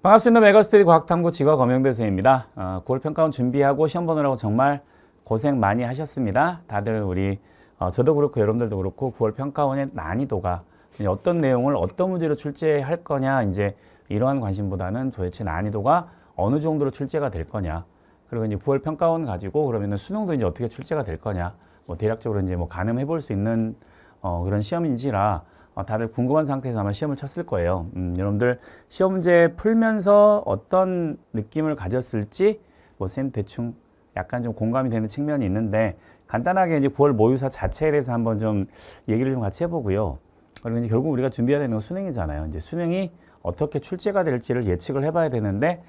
반갑습니다. 메가스터디 과학탐구 지과 검영대 선생입니다. 어, 9월 평가원 준비하고 시험 보느라고 정말 고생 많이 하셨습니다. 다들 우리 어, 저도 그렇고 여러분들도 그렇고 9월 평가원의 난이도가 어떤 내용을 어떤 문제로 출제할 거냐 이제 이러한 관심보다는 도대체 난이도가 어느 정도로 출제가 될 거냐 그리고 이제 9월 평가원 가지고 그러면은 수능도 이제 어떻게 출제가 될 거냐 뭐 대략적으로 이제 뭐 가늠해 볼 수 있는 어, 그런 시험인지라 어, 다들 궁금한 상태에서 아마 시험을 쳤을 거예요. 음, 여러분들 시험 문제 풀면서 어떤 느낌을 가졌을지 뭐 쌤 대충 약간 좀 공감이 되는 측면이 있는데 간단하게 이제 9월 모의사 자체에 대해서 한번 좀 얘기를 좀 같이 해보고요. 그리고 이제 결국 우리가 준비해야 되는 건 수능이잖아요. 이제 수능이 어떻게 출제가 될지를 예측을 해봐야 되는데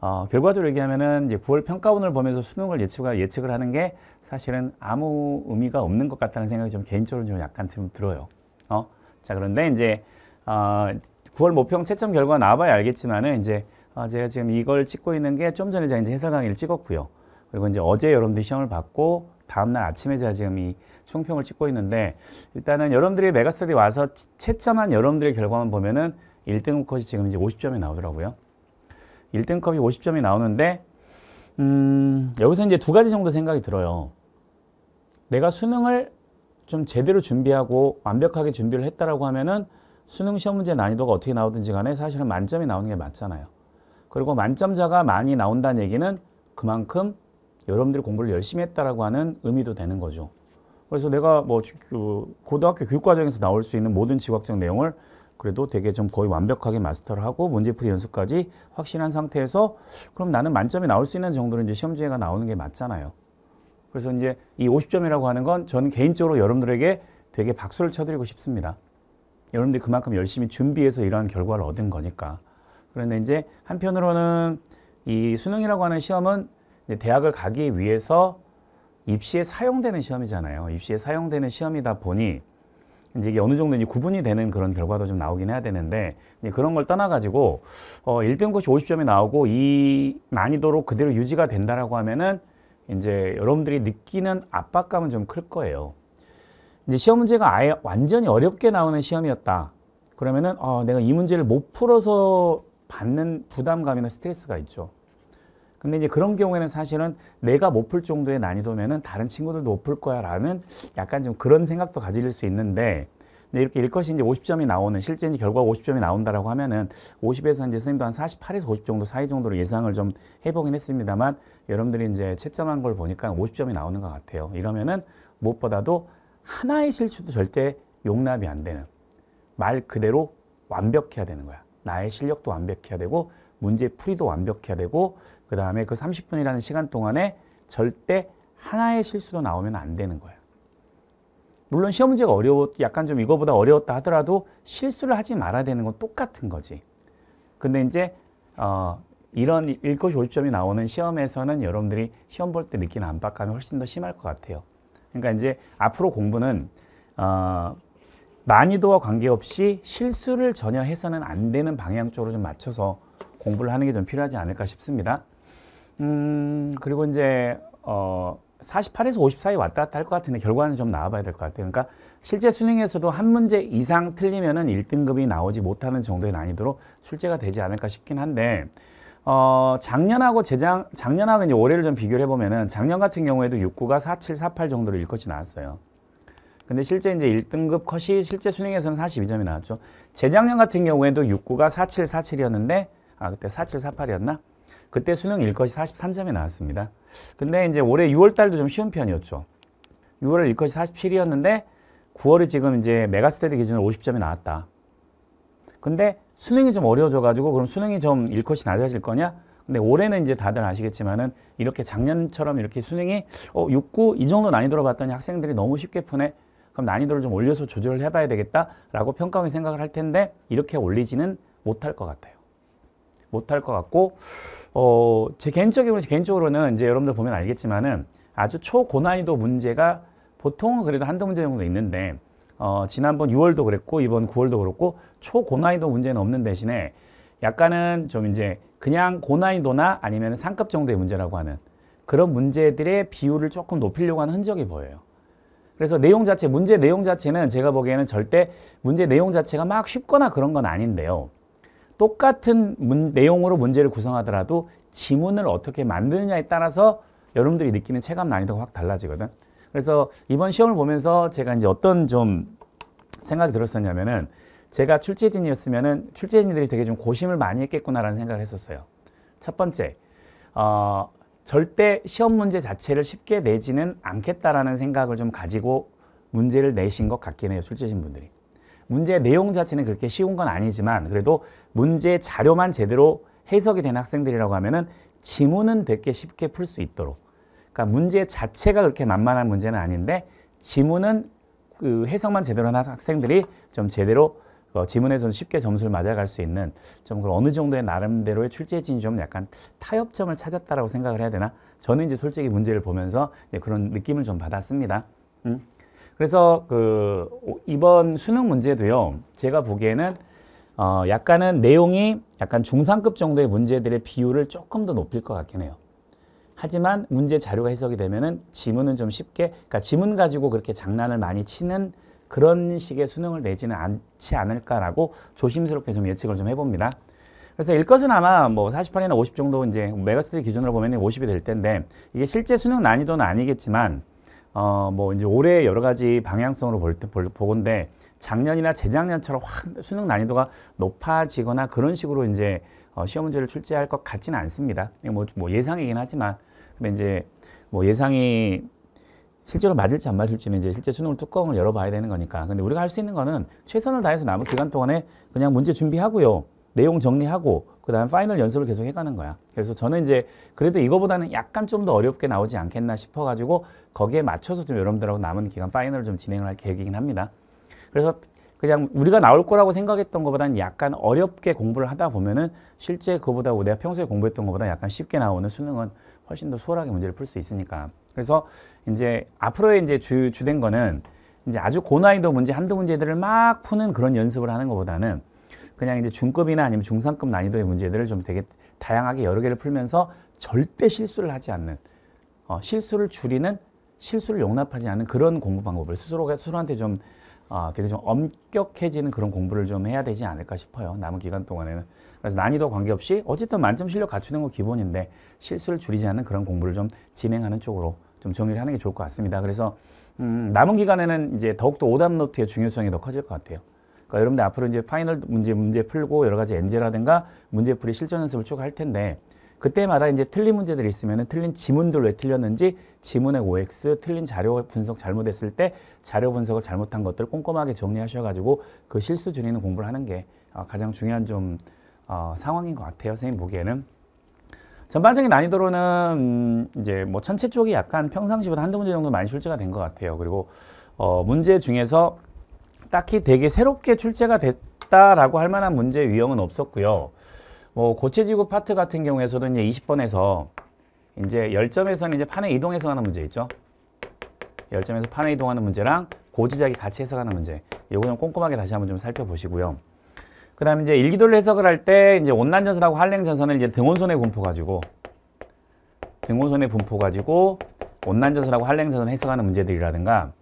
어, 결과적으로 얘기하면은 이제 9월 평가원을 보면서 수능을 예측하, 예측을 하는 게 사실은 아무 의미가 없는 것 같다는 생각이 좀 개인적으로 좀 약간 좀 들어요. 어? 자, 그런데 이제 어, 9월 모평 채점 결과 나와봐야 알겠지만은 이제 어, 제가 지금 이걸 찍고 있는 게 좀 전에 제가 이제 해설 강의를 찍었고요. 그리고 이제 어제 여러분들이 시험을 받고 다음날 아침에 제가 지금 이 총평을 찍고 있는데 일단은 여러분들이 메가스터디 와서 채점한 여러분들의 결과만 보면은 1등컷이 급 지금 이제 50점이 나오더라고요. 1등컵이 50점이 나오는데 음, 여기서 이제 두 가지 정도 생각이 들어요. 내가 수능을 좀 제대로 준비하고 완벽하게 준비를 했다라고 하면은 수능 시험 문제 난이도가 어떻게 나오든지 간에 사실은 만점이 나오는 게 맞잖아요. 그리고 만점자가 많이 나온다는 얘기는 그만큼 여러분들이 공부를 열심히 했다라고 하는 의미도 되는 거죠. 그래서 내가 뭐 그 고등학교 교육과정에서 나올 수 있는 모든 지각적 내용을 그래도 되게 좀 거의 완벽하게 마스터를 하고 문제풀이 연습까지 확신한 상태에서 그럼 나는 만점이 나올 수 있는 정도는 이제 시험지에가 나오는 게 맞잖아요. 그래서 이제 이 50점이라고 하는 건 저는 개인적으로 여러분들에게 되게 박수를 쳐드리고 싶습니다. 여러분들이 그만큼 열심히 준비해서 이러한 결과를 얻은 거니까. 그런데 이제 한편으로는 이 수능이라고 하는 시험은 대학을 가기 위해서 입시에 사용되는 시험이잖아요. 입시에 사용되는 시험이다 보니 이제 이게 어느 정도 이제 구분이 되는 그런 결과도 좀 나오긴 해야 되는데 그런 걸 떠나가지고 어 1등급이 50점이 나오고 이 난이도로 그대로 유지가 된다라고 하면은 이제 여러분들이 느끼는 압박감은 좀 클 거예요. 이제 시험 문제가 아예 완전히 어렵게 나오는 시험이었다. 그러면은 어, 내가 이 문제를 못 풀어서 받는 부담감이나 스트레스가 있죠. 근데 이제 그런 경우에는 사실은 내가 못 풀 정도의 난이도면은 다른 친구들도 못 풀 거야 라는 약간 좀 그런 생각도 가질 수 있는데 근데 네, 이렇게 일컷이 이제 50점이 나오는 실제 이제 결과가 50점이 나온다라고 하면은 50에서 이제 선생님도 한 48에서 50 정도 사이 정도로 예상을 좀 해보긴 했습니다만 여러분들이 이제 채점한 걸 보니까 50점이 나오는 것 같아요. 이러면은 무엇보다도 하나의 실수도 절대 용납이 안 되는 말 그대로 완벽해야 되는 거야. 나의 실력도 완벽해야 되고 문제 풀이도 완벽해야 되고 그 다음에 그 30분이라는 시간 동안에 절대 하나의 실수도 나오면 안 되는 거야. 물론 시험 문제가 어려워 약간 좀 이거보다 어려웠다 하더라도 실수를 하지 말아야 되는 건 똑같은 거지. 근데 이제 어, 이런 읽고 조5점이 나오는 시험에서는 여러분들이 시험 볼 때 느끼는 압박감이 훨씬 더 심할 것 같아요. 그러니까 이제 앞으로 공부는 어, 난이도와 관계없이 실수를 전혀 해서는 안 되는 방향 쪽으로 좀 맞춰서 공부를 하는 게 좀 필요하지 않을까 싶습니다. 음, 그리고 이제 어, 48에서 50 사이 왔다 갔다 할 것 같은데 결과는 좀 나와봐야 될 것 같아요. 그러니까 실제 수능에서도 한 문제 이상 틀리면은 1등급이 나오지 못하는 정도의 난이도로 출제가 되지 않을까 싶긴 한데 어, 작년하고 재작 작년하고 이제 올해를 좀 비교를 해보면은 작년 같은 경우에도 69가 47, 48 정도로 일컷이 나왔어요. 근데 실제 이제 1등급 컷이 실제 수능에서는 42점이 나왔죠. 재작년 같은 경우에도 69가 47, 47이었는데 아 그때 47, 48이었나? 그때 수능 1컷이 43점이 나왔습니다. 근데 이제 올해 6월 달도 좀 쉬운 편이었죠. 6월 1컷이 47이었는데 9월이 지금 이제 메가스테디 기준으로 50점이 나왔다. 근데 수능이 좀 어려워져 가지고 그럼 수능이 좀 1컷이 낮아질 거냐? 근데 올해는 이제 다들 아시겠지만은 이렇게 작년처럼 이렇게 수능이 어 6, 9이 정도 난이도로 봤더니 학생들이 너무 쉽게 푸네. 그럼 난이도를 좀 올려서 조절을 해봐야 되겠다라고 평가원 이 생각을 할 텐데 이렇게 올리지는 못할 것 같아요. 못할 것 같고 어, 제 개인적으로 개인적으로는 이제 여러분들 보면 알겠지만은 아주 초고난이도 문제가 보통은 그래도 한두 문제 정도 있는데 어, 지난번 6월도 그랬고 이번 9월도 그렇고 초고난이도 문제는 없는 대신에 약간은 좀 이제 그냥 고난이도나 아니면 상급 정도의 문제라고 하는 그런 문제들의 비율을 조금 높이려고 하는 흔적이 보여요. 그래서 내용 자체, 문제 내용 자체는 제가 보기에는 절대 문제 내용 자체가 막 쉽거나 그런 건 아닌데요. 똑같은 문, 내용으로 문제를 구성하더라도 지문을 어떻게 만드느냐에 따라서 여러분들이 느끼는 체감 난이도가 확 달라지거든. 그래서 이번 시험을 보면서 제가 이제 어떤 좀 생각이 들었었냐면은 제가 출제진이었으면은 출제진들이 되게 좀 고심을 많이 했겠구나라는 생각을 했었어요. 첫 번째, 어, 절대 시험 문제 자체를 쉽게 내지는 않겠다라는 생각을 좀 가지고 문제를 내신 것 같긴 해요. 출제진 분들이. 문제 내용 자체는 그렇게 쉬운 건 아니지만 그래도 문제 자료만 제대로 해석이 된 학생들이라고 하면은 지문은 되게 쉽게 풀 수 있도록 그러니까 문제 자체가 그렇게 만만한 문제는 아닌데 지문은 그 해석만 제대로 한 학생들이 좀 제대로 어, 지문에서는 쉽게 점수를 맞아갈 수 있는 좀 그런 어느 정도의 나름대로의 출제진이 좀 약간 타협점을 찾았다라고 생각을 해야 되나? 저는 이제 솔직히 문제를 보면서 그런 느낌을 좀 받았습니다. 음. 그래서 그 이번 수능 문제도요. 제가 보기에는 어 약간은 내용이 약간 중상급 정도의 문제들의 비율을 조금 더 높일 것 같긴 해요. 하지만 문제 자료가 해석이 되면은 지문은 좀 쉽게 그러니까 지문 가지고 그렇게 장난을 많이 치는 그런 식의 수능을 내지는 않지 않을까라고 조심스럽게 좀 예측을 좀 해봅니다. 그래서 일것은 아마 뭐 48이나 50 정도 이제 메가스터디 기준으로 보면 50이 될 텐데 이게 실제 수능 난이도는 아니겠지만 어, 뭐 이제 올해 여러 가지 방향성으로 볼, 볼, 보건데 작년이나 재작년처럼 확 수능 난이도가 높아지거나 그런 식으로 이제 어, 시험 문제를 출제할 것 같지는 않습니다. 뭐, 뭐 예상이긴 하지만 근데 이제 뭐 예상이 실제로 맞을지 안 맞을지는 이제 실제 수능을 뚜껑을 열어봐야 되는 거니까. 근데 우리가 할 수 있는 거는 최선을 다해서 남은 기간 동안에 그냥 문제 준비하고요. 내용 정리하고 그 다음 파이널 연습을 계속 해가는 거야. 그래서 저는 이제 그래도 이거보다는 약간 좀 더 어렵게 나오지 않겠나 싶어가지고 거기에 맞춰서 좀 여러분들하고 남은 기간 파이널을 좀 진행을 할 계획이긴 합니다. 그래서 그냥 우리가 나올 거라고 생각했던 것보다는 약간 어렵게 공부를 하다 보면은 실제 그거보다 내가 평소에 공부했던 것보다 약간 쉽게 나오는 수능은 훨씬 더 수월하게 문제를 풀 수 있으니까. 그래서 이제 앞으로의 이제 주, 주된 거는 이제 아주 고난이도 문제 한두 문제들을 막 푸는 그런 연습을 하는 것보다는 그냥 이제 중급이나 아니면 중상급 난이도의 문제들을 좀 되게 다양하게 여러 개를 풀면서 절대 실수를 하지 않는 어, 실수를 줄이는 실수를 용납하지 않는 그런 공부 방법을 스스로가 스스로한테 좀 어, 되게 좀 엄격해지는 그런 공부를 좀 해야 되지 않을까 싶어요. 남은 기간 동안에는. 그래서 난이도 관계없이 어쨌든 만점 실력 갖추는 건 기본인데 실수를 줄이지 않는 그런 공부를 좀 진행하는 쪽으로 좀 정리를 하는 게 좋을 것 같습니다. 그래서 음, 남은 기간에는 이제 더욱더 오답 노트의 중요성이 더 커질 것 같아요. 그러니까 여러분들 앞으로 이제 파이널 문제 문제 풀고 여러 가지 엔제라든가 문제 풀이 실전 연습을 쭉할 텐데 그때마다 이제 틀린 문제들이 있으면 틀린 지문들 왜 틀렸는지 지문의 OX, 틀린 자료 분석 잘못했을 때 자료 분석을 잘못한 것들 꼼꼼하게 정리하셔가지고 그 실수 줄이는 공부를 하는 게 아, 가장 중요한 좀 어, 상황인 것 같아요. 선생님 보기에는. 전반적인 난이도로는 음, 이제 뭐 천체 쪽이 약간 평상시보다 한두 문제 정도 많이 출제가 된 것 같아요. 그리고 어, 문제 중에서 딱히 되게 새롭게 출제가 됐다라고 할 만한 문제 유형은 없었고요. 뭐 고체 지구 파트 같은 경우에서도 이제 20번에서 이제 열점에서는 이제 판에 이동해서 하는 문제 있죠. 열점에서 판에 이동하는 문제랑 고지작이 같이 해석하는 문제. 요거 좀 꼼꼼하게 다시 한번 좀 살펴보시고요. 그 다음에 이제 일기도를 해석을 할 때 이제 온난전선하고 한랭전선을 이제 등온선에 분포 가지고 등온선에 분포 가지고 온난전선하고 한랭전선 해석하는 문제들이라든가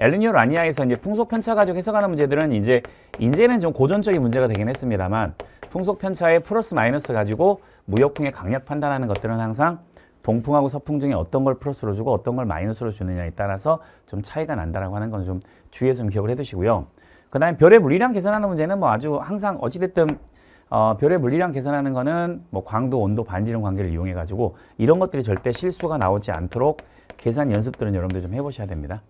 엘리뇨 라니아에서 이제 풍속 편차 가지고 해석하는 문제들은 이제 이제는 좀 고전적인 문제가 되긴 했습니다만 풍속 편차의 플러스 마이너스 가지고 무역풍의 강약 판단하는 것들은 항상 동풍하고 서풍 중에 어떤 걸 플러스로 주고 어떤 걸 마이너스로 주느냐에 따라서 좀 차이가 난다라고 하는 건 좀 주의해 좀 기억을 해 두시고요. 그 다음에 별의 물리량 계산하는 문제는 뭐 아주 항상 어찌됐든 어, 별의 물리량 계산하는 거는 뭐 광도, 온도, 반지름 관계를 이용해 가지고 이런 것들이 절대 실수가 나오지 않도록 계산 연습들은 여러분들 좀 해보셔야 됩니다.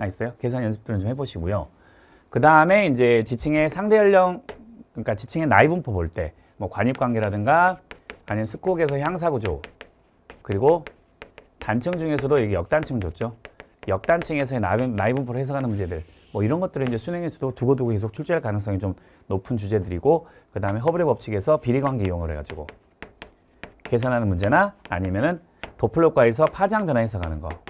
아, 있어요? 계산 연습들은 좀 해보시고요. 그 다음에 이제 지칭의 상대 연령, 그러니까 지칭의 나이 분포 볼 때, 뭐 관입관계라든가 아니면 습곡에서 향사구조, 그리고 단층 중에서도 이게 역단층 좋죠. 역단층에서의 나이, 나이 분포를 해석하는 문제들, 뭐 이런 것들은 이제 수능에서도 두고두고 계속 출제할 가능성이 좀 높은 주제들이고, 그 다음에 허블의 법칙에서 비리관계 이용을 해가지고 계산하는 문제나 아니면은 도플러 효과에서 파장 변화 해석하는 거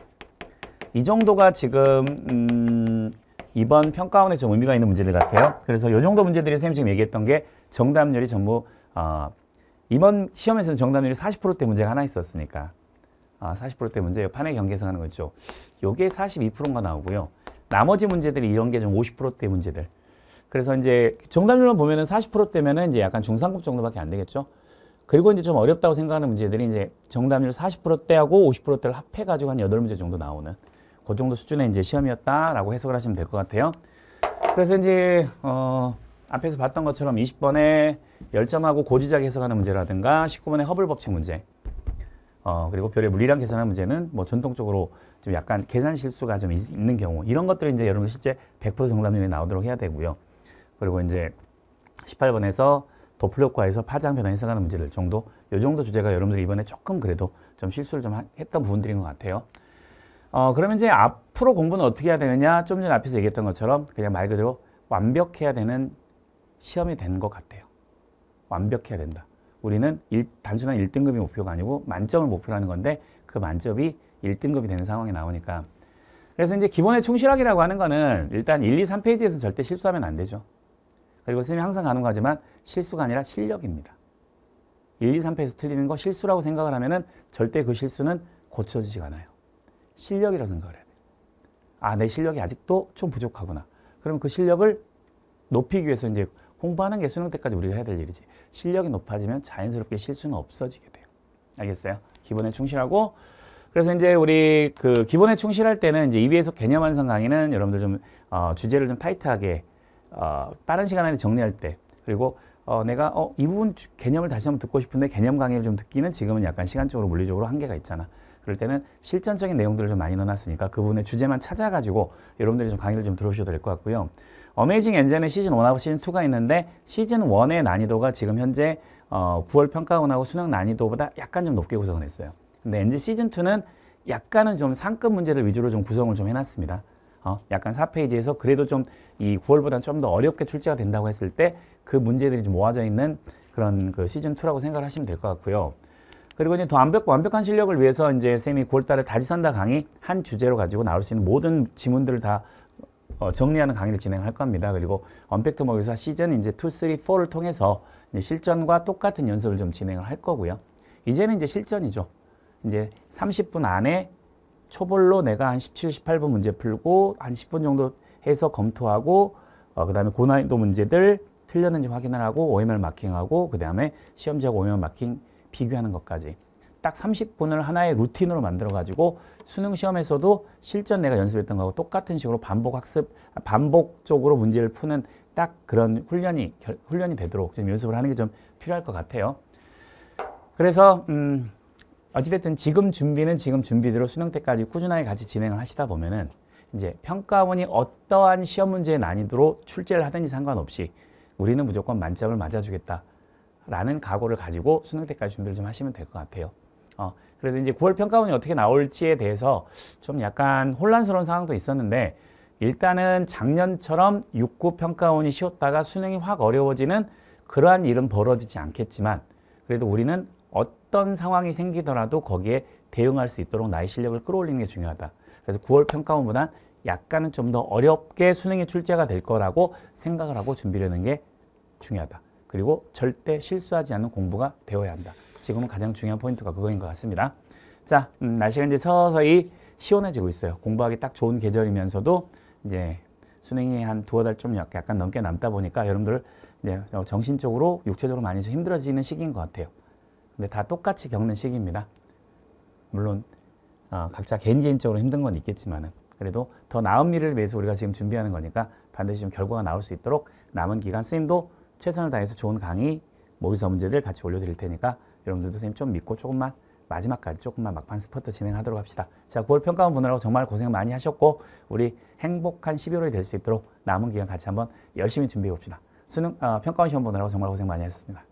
이 정도가 지금 음, 이번 평가원에 좀 의미가 있는 문제들 같아요. 그래서 이 정도 문제들이 선생님 지금 얘기했던 게 정답률이 전부 어, 이번 시험에서는 정답률이 40%대 문제가 하나 있었으니까 아, 40%대 문제, 판의 경계성 하는 거죠 요게 42%가 나오고요. 나머지 문제들이 이런 게 좀 50%대 문제들. 그래서 이제 정답률만 보면은 40%대면은 이제 약간 중상급 정도밖에 안 되겠죠. 그리고 이제 좀 어렵다고 생각하는 문제들이 이제 정답률 40%대하고 50%대를 합해가지고 한 8문제 정도 나오는 그 정도 수준의 이제 시험이었다라고 해석을 하시면 될 것 같아요. 그래서 이제 어, 앞에서 봤던 것처럼 20번에 열점하고 고지작 해석하는 문제라든가 19번에 허블 법칙 문제 어, 그리고 별의 물리량 계산하는 문제는 뭐 전통적으로 좀 약간 계산 실수가 좀 있, 는 경우 이런 것들은 이제 여러분 실제 100% 정답률이 나오도록 해야 되고요. 그리고 이제 18번에서 도플력과에서 파장 변화 해석하는 문제들 정도 요 정도 주제가 여러분들이 이번에 조금 그래도 좀 실수를 좀 했던 부분들인 것 같아요. 어, 그러면 이제 앞으로 공부는 어떻게 해야 되느냐? 좀 전에 앞에서 얘기했던 것처럼 그냥 말 그대로 완벽해야 되는 시험이 된 것 같아요. 완벽해야 된다. 우리는 일, 단순한 1등급이 목표가 아니고 만점을 목표로 하는 건데 그 만점이 1등급이 되는 상황이 나오니까 그래서 이제 기본에 충실하기라고 하는 거는 일단 1, 2, 3페이지에서 절대 실수하면 안 되죠. 그리고 선생님이 항상 가는거지만 실수가 아니라 실력입니다. 1, 2, 3페이지 에서 틀리는 거 실수라고 생각을 하면 은 절대 그 실수는 고쳐지지가 않아요. 실력이라고 생각을 해야 돼요. 아, 내 실력이 아직도 좀 부족하구나. 그러면 그 실력을 높이기 위해서 이제 공부하는 게 수능 때까지 우리가 해야 될 일이지. 실력이 높아지면 자연스럽게 실수는 없어지게 돼요. 알겠어요? 기본에 충실하고 그래서 이제 우리 그 기본에 충실할 때는 이제 EB에서 개념 완성 강의는 여러분들 좀 어, 주제를 좀 타이트하게 어, 빠른 시간 안에 정리할 때 그리고 어, 내가 어, 이 부분 개념을 다시 한번 듣고 싶은데 개념 강의를 좀 듣기는 지금은 약간 시간적으로 물리적으로 한계가 있잖아. 그럴 때는 실전적인 내용들을 좀 많이 넣어놨으니까 그분의 주제만 찾아가지고 여러분들이 좀 강의를 좀 들어오셔도 될 것 같고요. 어메이징 엔젤의 시즌 1하고 시즌 2가 있는데 시즌 1의 난이도가 지금 현재 어, 9월 평가원하고 수능 난이도보다 약간 좀 높게 구성을 했어요. 근데 엔젤 시즌 2는 약간은 좀 상급 문제를 위주로 좀 구성을 좀 해놨습니다. 어, 약간 4페이지에서 그래도 좀 이 9월보다는 좀 더 어렵게 출제가 된다고 했을 때 그 문제들이 좀 모아져 있는 그런 그 시즌2라고 생각을 하시면 될 것 같고요. 그리고 이제 더 완벽, 완벽한 실력을 위해서 이제 쌤이 9월달에 다시 산다 강의 한 주제로 가지고 나올 수 있는 모든 지문들을 다 어, 정리하는 강의를 진행할 겁니다. 그리고 언팩트 모의사 시즌 이제 2, 3, 4를 통해서 실전과 똑같은 연습을 좀 진행을 할 거고요. 이제는 이제 실전이죠. 이제 30분 안에 초벌로 내가 한 17, 18분 문제 풀고 한 10분 정도 해서 검토하고 어, 그 다음에 고난도 문제들 틀렸는지 확인을 하고 OMR 마킹하고 그 다음에 시험지하고 OMR 마킹 비교하는 것까지 딱 30분을 하나의 루틴으로 만들어가지고 수능 시험에서도 실전 내가 연습했던 거하고 똑같은 식으로 반복 학습, 반복 적으로 문제를 푸는 딱 그런 훈련이, 결, 훈련이 되도록 좀 연습을 하는 게 좀 필요할 것 같아요. 그래서, 음, 어찌됐든 지금 준비는 지금 준비대로 수능 때까지 꾸준하게 같이 진행을 하시다 보면은 이제 평가원이 어떠한 시험 문제의 난이도로 출제를 하든지 상관없이 우리는 무조건 만점을 맞아주겠다. 라는 각오를 가지고 수능 때까지 준비를 좀 하시면 될 것 같아요. 어, 그래서 이제 9월 평가원이 어떻게 나올지에 대해서 좀 약간 혼란스러운 상황도 있었는데 일단은 작년처럼 6구 평가원이 쉬었다가 수능이 확 어려워지는 그러한 일은 벌어지지 않겠지만 그래도 우리는 어떤 상황이 생기더라도 거기에 대응할 수 있도록 나의 실력을 끌어올리는 게 중요하다. 그래서 9월 평가원보다 약간은 좀 더 어렵게 수능에 출제가 될 거라고 생각을 하고 준비를 하는 게 중요하다. 그리고 절대 실수하지 않는 공부가 되어야 한다. 지금은 가장 중요한 포인트가 그거인 것 같습니다. 자, 음, 날씨가 이제 서서히 시원해지고 있어요. 공부하기 딱 좋은 계절이면서도 이제 수능이 한 두어 달 좀 약간 넘게 남다 보니까 여러분들 이제 어, 정신적으로 육체적으로 많이 좀 힘들어지는 시기인 것 같아요. 근데 다 똑같이 겪는 시기입니다. 물론 어, 각자 개인 개인적으로 힘든 건 있겠지만은 그래도 더 나은 미래를 위해서 우리가 지금 준비하는 거니까 반드시 좀 결과가 나올 수 있도록 남은 기간 선생님도 최선을 다해서 좋은 강의 모의사 문제들 같이 올려드릴 테니까 여러분들도 선생님 좀 믿고 조금만 마지막까지 조금만 막판 스포트 진행하도록 합시다. 자, 9월 평가원 보느라고 정말 고생 많이 하셨고 우리 행복한 11월이 될 수 있도록 남은 기간 같이 한번 열심히 준비해 봅시다. 수능 어, 평가원 시험 보느라고 정말 고생 많이 하셨습니다.